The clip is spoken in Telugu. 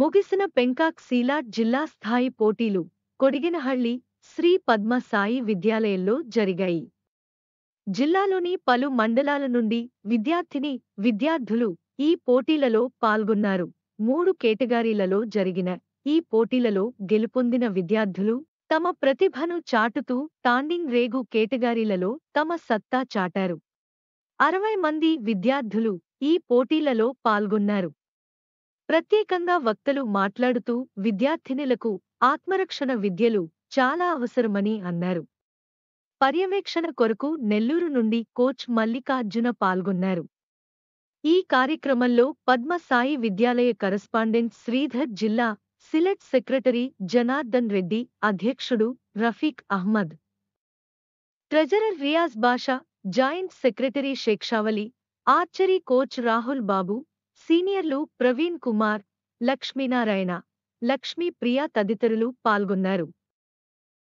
ముగిసిన పెంకాక్ సీలాట్ జిల్లా స్థాయి పోటీలు కొడిగినహళ్లి శ్రీ పద్మ సాయి విద్యాలయంలో జరిగాయి జిల్లాలోని పలు మండలాల నుండి విద్యార్థిని విద్యార్థులు ఈ పోటీలలో పాల్గొన్నారు మూడు కేటగారీలలో జరిగిన ఈ పోటీలలో గెలుపొందిన విద్యార్థులు తమ ప్రతిభను చాటుతూ టాండింగ్ రేగు కేటగారీలలో తమ సత్తా చాటారు అరవై మంది విద్యార్థులు ఈ పోటీలలో పాల్గొన్నారు ప్రత్యేకంగా వక్తలు మాట్లాడుతూ విద్యార్థినులకు ఆత్మరక్షణ విద్యలు చాలా అవసరమని అన్నారు పర్యవేక్షణ కొరకు నెల్లూరు నుండి కోచ్ మల్లికార్జున పాల్గొన్నారు ఈ కార్యక్రమంలో పద్మసాయి విద్యాలయ కరస్పాండెంట్ శ్రీధర్ జిల్లా సిలెట్ సెక్రటరీ జనార్దన్ రెడ్డి అధ్యక్షుడు Rafiq Ahmed treasurer Riyaz Basha joint secretary Shekshavali archery coach Rahul Babu సీనియర్లు ప్రవీణ్ కుమార్ లక్ష్మీనారాయణ లక్ష్మీ ప్రియ తదితరులు పాల్గొన్నారు